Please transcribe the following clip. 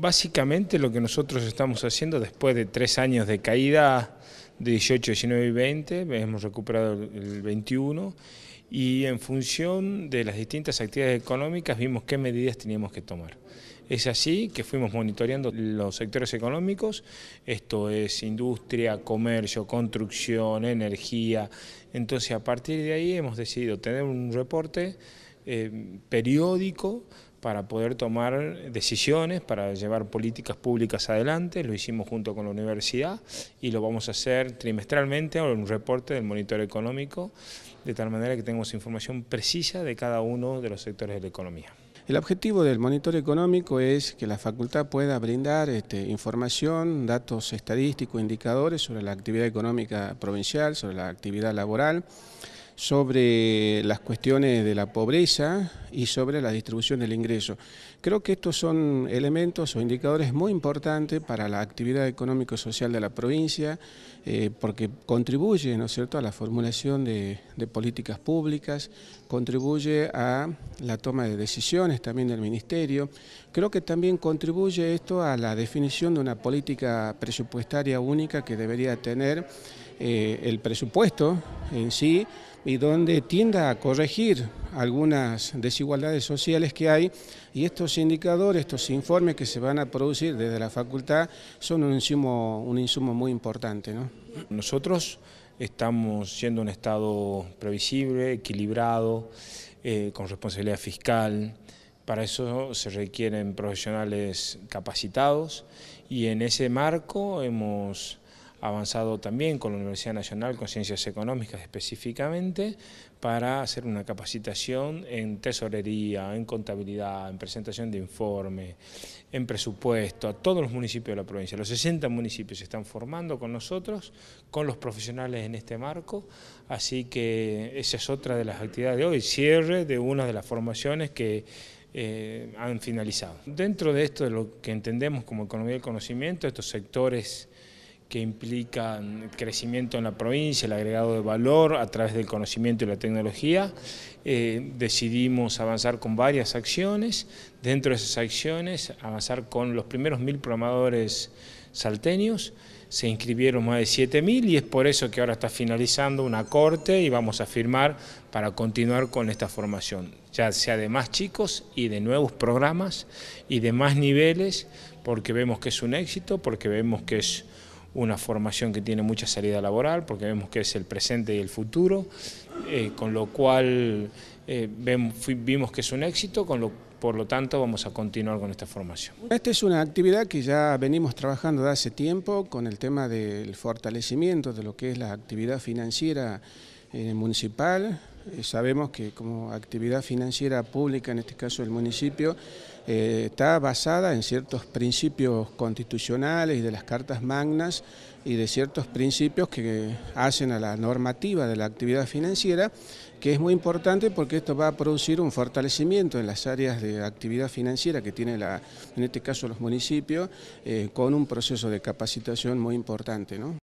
Básicamente lo que nosotros estamos haciendo después de tres años de caída de 18, 19 y 20, hemos recuperado el 21 y en función de las distintas actividades económicas vimos qué medidas teníamos que tomar. Es así que fuimos monitoreando los sectores económicos, esto es industria, comercio, construcción, energía. Entonces a partir de ahí hemos decidido tener un reporte eh, periódico para poder tomar decisiones, para llevar políticas públicas adelante, lo hicimos junto con la universidad y lo vamos a hacer trimestralmente en un reporte del monitor económico, de tal manera que tengamos información precisa de cada uno de los sectores de la economía. El objetivo del monitor económico es que la facultad pueda brindar este, información, datos estadísticos, indicadores sobre la actividad económica provincial, sobre la actividad laboral, sobre las cuestiones de la pobreza y sobre la distribución del ingreso. Creo que estos son elementos o indicadores muy importantes para la actividad económico-social de la provincia, eh, porque contribuye ¿no cierto? a la formulación de, de políticas públicas, contribuye a la toma de decisiones también del Ministerio. Creo que también contribuye esto a la definición de una política presupuestaria única que debería tener eh, el presupuesto en sí y donde tienda a corregir algunas desigualdades sociales que hay y estos indicadores, estos informes que se van a producir desde la facultad son un insumo, un insumo muy importante. ¿no? Nosotros estamos siendo un Estado previsible, equilibrado, eh, con responsabilidad fiscal, para eso se requieren profesionales capacitados y en ese marco hemos avanzado también con la Universidad Nacional con Ciencias Económicas específicamente para hacer una capacitación en tesorería, en contabilidad, en presentación de informe, en presupuesto, a todos los municipios de la provincia. Los 60 municipios se están formando con nosotros, con los profesionales en este marco, así que esa es otra de las actividades de hoy, cierre de una de las formaciones que eh, han finalizado. Dentro de esto, de lo que entendemos como economía del conocimiento, estos sectores que implican crecimiento en la provincia, el agregado de valor a través del conocimiento y la tecnología. Eh, decidimos avanzar con varias acciones, dentro de esas acciones avanzar con los primeros mil programadores salteños, se inscribieron más de 7.000 y es por eso que ahora está finalizando una corte y vamos a firmar para continuar con esta formación, ya sea de más chicos y de nuevos programas y de más niveles, porque vemos que es un éxito, porque vemos que es una formación que tiene mucha salida laboral, porque vemos que es el presente y el futuro, eh, con lo cual eh, vimos que es un éxito, con lo, por lo tanto vamos a continuar con esta formación. Esta es una actividad que ya venimos trabajando de hace tiempo con el tema del fortalecimiento de lo que es la actividad financiera en eh, el municipal, eh, sabemos que como actividad financiera pública, en este caso el municipio, eh, está basada en ciertos principios constitucionales y de las cartas magnas y de ciertos principios que hacen a la normativa de la actividad financiera, que es muy importante porque esto va a producir un fortalecimiento en las áreas de actividad financiera que tiene, la, en este caso, los municipios, eh, con un proceso de capacitación muy importante. ¿no?